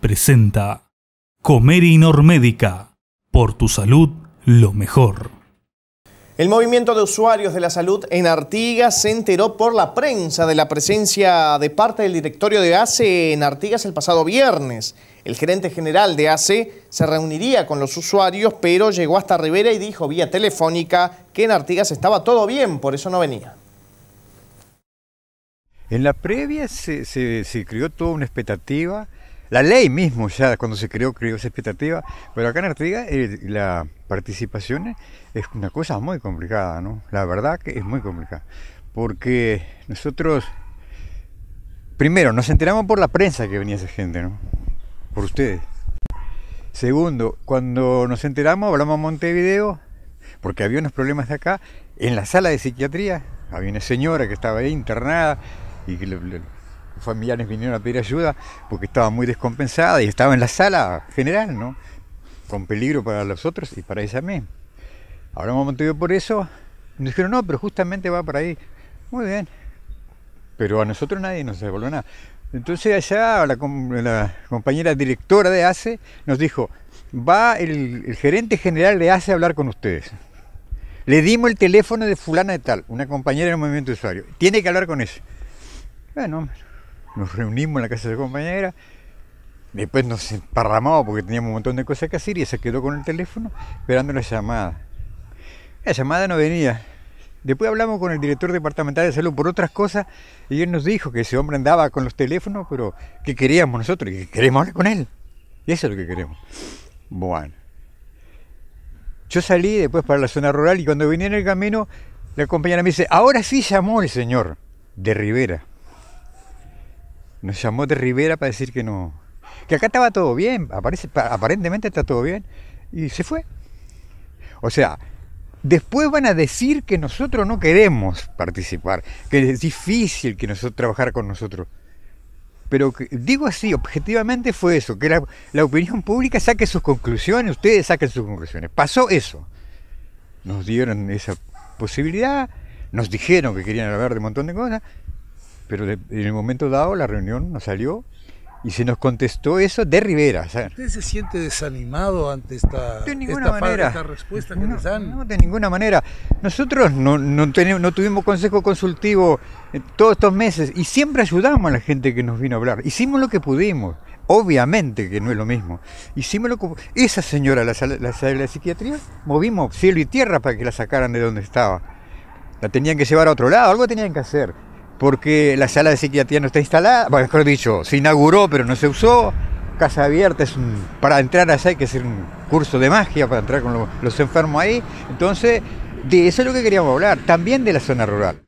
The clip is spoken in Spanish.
presenta Comer Inormédica Por tu salud, lo mejor. El movimiento de usuarios de la salud en Artigas se enteró por la prensa de la presencia de parte del directorio de ACE en Artigas el pasado viernes. El gerente general de ACE se reuniría con los usuarios, pero llegó hasta Rivera y dijo vía telefónica que en Artigas estaba todo bien, por eso no venía. En la previa se, se, se creó toda una expectativa la ley mismo ya cuando se creó creó esa expectativa, pero acá en Artigas eh, la participación es una cosa muy complicada, ¿no? La verdad que es muy complicada, porque nosotros primero nos enteramos por la prensa que venía esa gente, ¿no? Por ustedes. Segundo, cuando nos enteramos hablamos a Montevideo, porque había unos problemas de acá en la sala de psiquiatría, había una señora que estaba ahí internada y que le, familiares vinieron a pedir ayuda porque estaba muy descompensada y estaba en la sala general, ¿no? Con peligro para los otros y para ella misma. Ahora momento, yo por eso. Nos dijeron, no, pero justamente va para ahí. Muy bien. Pero a nosotros nadie nos devolvió nada. Entonces allá la, compañera directora de ACE nos dijo, va el, gerente general de ACE a hablar con ustedes. Le dimos el teléfono de fulana de tal, una compañera del movimiento de usuario. Tiene que hablar con eso. Bueno, nos reunimos en la casa de la compañera, después nos emparramamos porque teníamos un montón de cosas que hacer y se quedó con el teléfono esperando la llamada. La llamada no venía. Después hablamos con el director departamental de salud por otras cosas y él nos dijo que ese hombre andaba con los teléfonos, pero que queríamos nosotros, que queremos hablar con él. Y eso es lo que queremos. Bueno. Yo salí después para la zona rural y cuando venía en el camino, la compañera me dice, ahora sí llamó el señor de Rivera. Nos llamó de Rivera para decir que no. Que acá estaba todo bien, aparece, aparentemente está todo bien. Y se fue. O sea, después van a decir que nosotros no queremos participar, que es difícil que nosotros trabajar con nosotros. Pero digo así, objetivamente fue eso, que la, la, opinión pública saque sus conclusiones, ustedes saquen sus conclusiones. Pasó eso. Nos dieron esa posibilidad, nos dijeron que querían hablar de un montón de cosas, pero en el momento dado la reunión nos salió y se nos contestó eso de Rivera. ¿Usted se siente desanimado ante esta, respuesta que nos dan? No, de ninguna manera. Nosotros no, tenemos, no tuvimos consejo consultivo todos estos meses y siempre ayudamos a la gente que nos vino a hablar. Hicimos lo que pudimos. Obviamente que no es lo mismo. Hicimos lo que... Esa señora, la sala de la psiquiatría, movimos cielo y tierra para que la sacaran de donde estaba. La tenían que llevar a otro lado, algo tenían que hacer porque la sala de psiquiatría no está instalada, mejor dicho, se inauguró pero no se usó. Casa abierta es para entrar allá hay que hacer un curso de magia para entrar con los enfermos ahí. Entonces, de eso es lo que queríamos hablar, también de la zona rural.